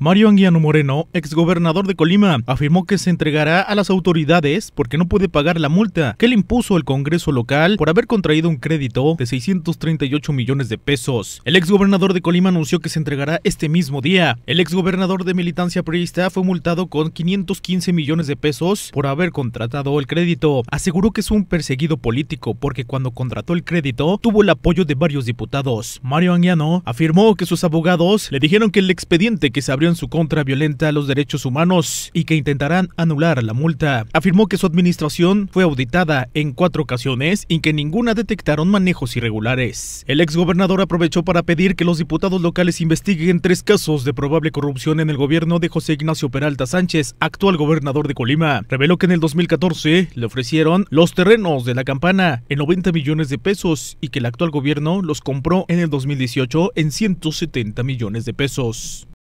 Mario Anguiano Moreno, exgobernador de Colima, afirmó que se entregará a las autoridades porque no puede pagar la multa que le impuso el Congreso local por haber contraído un crédito de 638 millones de pesos. El exgobernador de Colima anunció que se entregará este mismo día. El exgobernador de militancia priista fue multado con 515 millones de pesos por haber contratado el crédito. Aseguró que es un perseguido político porque cuando contrató el crédito tuvo el apoyo de varios diputados. Mario Anguiano afirmó que sus abogados le dijeron que el expediente que se abrió en su contra violenta a los derechos humanos y que intentarán anular la multa. Afirmó que su administración fue auditada en cuatro ocasiones y que ninguna detectaron manejos irregulares. El exgobernador aprovechó para pedir que los diputados locales investiguen tres casos de probable corrupción en el gobierno de José Ignacio Peralta Sánchez, actual gobernador de Colima. Reveló que en el 2014 le ofrecieron los terrenos de la campana en 90 millones de pesos y que el actual gobierno los compró en el 2018 en 170 millones de pesos.